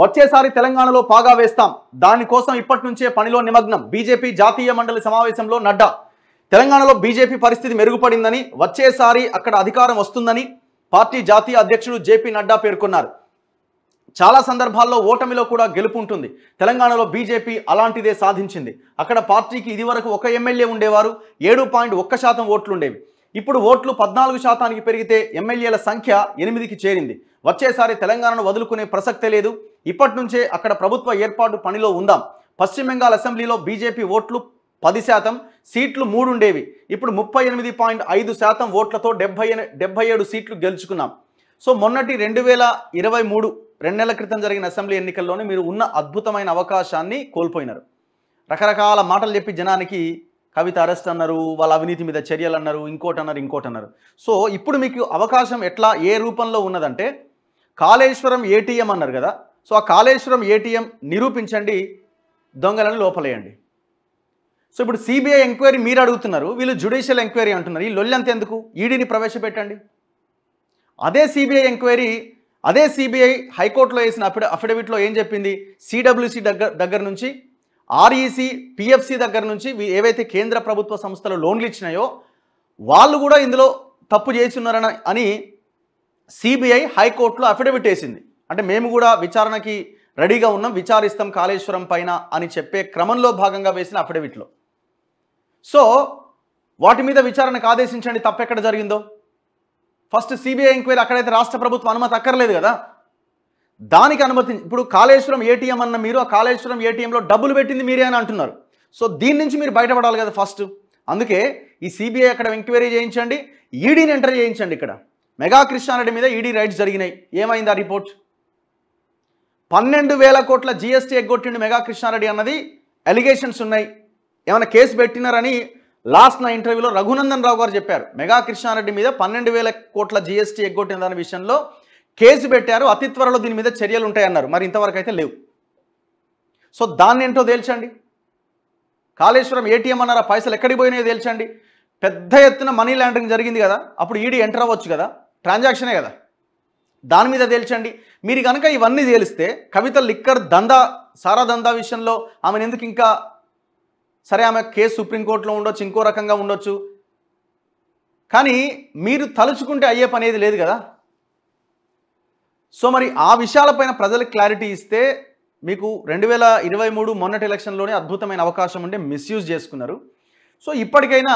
వచ్చేసారి తెలంగాణలో పాగా వేస్తాం దానికోసం ఇప్పటి నుంచే పనిలో నిమగ్నం బీజేపీ జాతీయ మండలి సమావేశంలో నడ్డా తెలంగాణలో బీజేపీ పరిస్థితి మెరుగుపడిందని వచ్చేసారి అక్కడ అధికారం వస్తుందని పార్టీ జాతీయ అధ్యక్షుడు జేపీ నడ్డా పేర్కొన్నారు చాలా సందర్భాల్లో ఓటమిలో కూడా గెలుపు ఉంటుంది తెలంగాణలో బీజేపీ అలాంటిదే సాధించింది అక్కడ పార్టీకి ఇదివరకు ఒక ఎమ్మెల్యే ఉండేవారు ఏడు పాయింట్ ఒక్క శాతం ఓట్లుండేవి ఇప్పుడు ఓట్లు పద్నాలుగు శాతానికి పెరిగితే ఎమ్మెల్యేల సంఖ్య ఎనిమిదికి చేరింది వచ్చేసారి తెలంగాణను వదులుకునే ప్రసక్తే లేదు ఇప్పటి నుంచే అక్కడ ప్రభుత్వ ఏర్పాటు పనిలో ఉందాం పశ్చిమ బెంగాల్ అసెంబ్లీలో బీజేపీ ఓట్లు పది శాతం సీట్లు మూడుండేవి ఇప్పుడు ముప్పై ఎనిమిది పాయింట్ ఐదు శాతం ఓట్లతో డెబ్బై డెబ్బై ఏడు సీట్లు గెలుచుకున్నాం సో మొన్నటి రెండు వేల ఇరవై మూడు రెండు నెలల క్రితం జరిగిన అసెంబ్లీ ఎన్నికల్లోనే మీరు ఉన్న అద్భుతమైన అవకాశాన్ని కోల్పోయినారు రకరకాల మాటలు చెప్పి జనానికి కవిత అరెస్ట్ అన్నారు వాళ్ళ అవినీతి మీద చర్యలు అన్నారు ఇంకోటి అన్నారు ఇంకోటి అన్నారు సో ఇప్పుడు మీకు అవకాశం ఎట్లా ఏ రూపంలో ఉన్నదంటే కాళేశ్వరం ఏటీఎం అన్నారు కదా సో ఆ కాళేశ్వరం ఏటీఎం నిరూపించండి దొంగలను లోపలేయండి సో ఇప్పుడు సిబిఐ ఎంక్వైరీ మీరు అడుగుతున్నారు వీళ్ళు జ్యుడిషియల్ ఎంక్వైరీ అంటున్నారు ఈ లొల్లంత ఎందుకు ఈడీని e ప్రవేశపెట్టండి అదే సిబిఐ ఎంక్వైరీ అదే సిబిఐ హైకోర్టులో వేసిన అఫిడ అఫిడవిట్లో ఏం చెప్పింది సిడబ్ల్యూసి దగ్గర దగ్గర నుంచి ఆర్ఈసి పిఎఫ్సి e దగ్గర నుంచి ఏవైతే కేంద్ర ప్రభుత్వ సంస్థలు లోన్లు ఇచ్చినాయో వాళ్ళు కూడా ఇందులో తప్పు చేసి ఉన్నారని అని సిబిఐ హైకోర్టులో అఫిడవిట్ వేసింది అంటే మేము కూడా విచారణకి రెడీగా ఉన్నాం విచారిస్తాం కాళేశ్వరం పైన అని చెప్పే క్రమంలో భాగంగా వేసిన అఫిడవిట్లో సో వాటి మీద విచారణకు ఆదేశించండి తప్పెక్కడ జరిగిందో ఫస్ట్ సిబిఐ ఎంక్వైరీ అక్కడైతే రాష్ట్ర ప్రభుత్వం అనుమతి అక్కర్లేదు కదా దానికి అనుమతి ఇప్పుడు కాళేశ్వరం ఏటీఎం అన్న మీరు ఆ కాళేశ్వరం ఏటీఎంలో డబ్బులు పెట్టింది మీరే అని అంటున్నారు సో దీని నుంచి మీరు బయటపడాలి కదా ఫస్ట్ అందుకే ఈ సిబిఐ అక్కడ ఎంక్వైరీ చేయించండి ఈడీని ఎంటర్ చేయించండి ఇక్కడ మెగా కృష్ణారెడ్డి మీద ఈడీ రైడ్స్ జరిగినాయి ఏమైంది ఆ రిపోర్ట్ పన్నెండు వేల కోట్ల జిఎస్టీ ఎగ్గొట్టిండు మెగా కృష్ణారెడ్డి అన్నది ఎలిగేషన్స్ ఉన్నాయి ఏమైనా కేసు పెట్టినారని లాస్ట్ నా ఇంటర్వ్యూలో రఘునందన్ రావు గారు చెప్పారు మెగా కృష్ణారెడ్డి మీద పన్నెండు వేల కోట్ల జిఎస్టీ ఎగ్గొట్టిన విషయంలో కేసు పెట్టారు అతి త్వరలో దీని మీద చర్యలు ఉంటాయన్నారు మరి ఇంతవరకు అయితే లేవు సో దాన్ని ఏంటో తేల్చండి కాళేశ్వరం ఏటీఎం అన్నారా పైసలు ఎక్కడికి పోయినాయో తేల్చండి పెద్ద ఎత్తున మనీ లాండరింగ్ జరిగింది కదా అప్పుడు ఈడీ ఎంటర్ అవ్వచ్చు కదా ట్రాన్సాక్షనే కదా దాని మీద తేల్చండి మీరు కనుక ఇవన్నీ తేలిస్తే కవిత లిక్కర్ దందా సారా దందా విషయంలో ఆమెను ఎందుకు ఇంకా సరే ఆమె కేసు సుప్రీంకోర్టులో ఉండొచ్చు ఇంకో రకంగా ఉండొచ్చు కానీ మీరు తలుచుకుంటే అయ్యే పని ఏది లేదు కదా సో మరి ఆ విషయాలపైన ప్రజలకు క్లారిటీ ఇస్తే మీకు రెండు వేల ఇరవై మూడు మొన్నటి ఎలక్షన్లోనే అద్భుతమైన అవకాశం ఉంటే మిస్యూజ్ చేసుకున్నారు సో ఇప్పటికైనా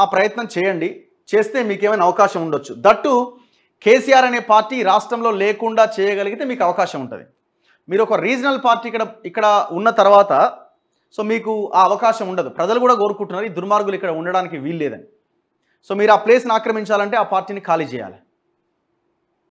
ఆ ప్రయత్నం చేయండి చేస్తే మీకేమైనా అవకాశం ఉండొచ్చు దట్టు కేసీఆర్ అనే పార్టీ రాష్ట్రంలో లేకుండా చేయగలిగితే మీకు అవకాశం ఉంటుంది మీరు ఒక రీజనల్ పార్టీ ఇక్కడ ఇక్కడ ఉన్న తర్వాత సో మీకు ఆ అవకాశం ఉండదు ప్రజలు కూడా కోరుకుంటున్నారు ఈ దుర్మార్గులు ఇక్కడ ఉండడానికి వీల్లేదని సో మీరు ఆ ప్లేస్ని ఆక్రమించాలంటే ఆ పార్టీని ఖాళీ చేయాలి